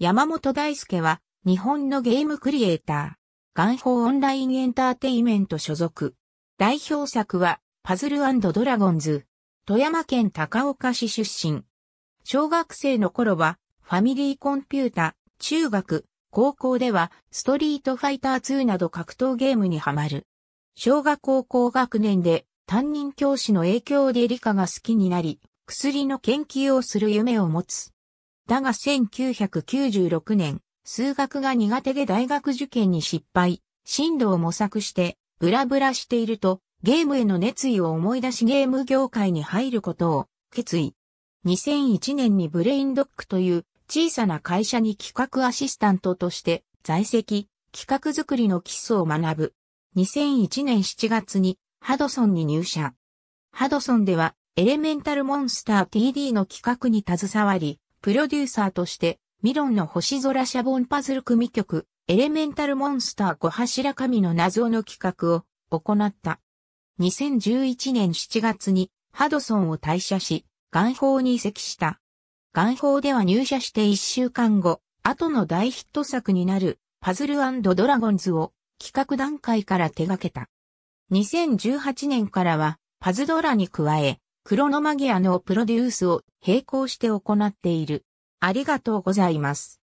山本大輔は日本のゲームクリエイター、元宝オンラインエンターテイメント所属。代表作はパズルドラゴンズ、富山県高岡市出身。小学生の頃はファミリーコンピュータ、中学、高校ではストリートファイター2など格闘ゲームにハマる。小学校高学年で担任教師の影響で理科が好きになり、薬の研究をする夢を持つ。だが1996年、数学が苦手で大学受験に失敗、進路を模索して、ブラブラしていると、ゲームへの熱意を思い出しゲーム業界に入ることを決意。2001年にブレインドックという小さな会社に企画アシスタントとして在籍、企画作りの基礎を学ぶ。2001年7月にハドソンに入社。ハドソンではエレメンタルモンスター TD の企画に携わり、プロデューサーとして、ミロンの星空シャボンパズル組曲、エレメンタルモンスター5柱神の謎の企画を行った。2011年7月にハドソンを退社し、元宝に移籍した。元宝では入社して1週間後、後の大ヒット作になるパズルドラゴンズを企画段階から手掛けた。2018年からはパズドラに加え、クロノマギアのプロデュースを並行して行っている。ありがとうございます。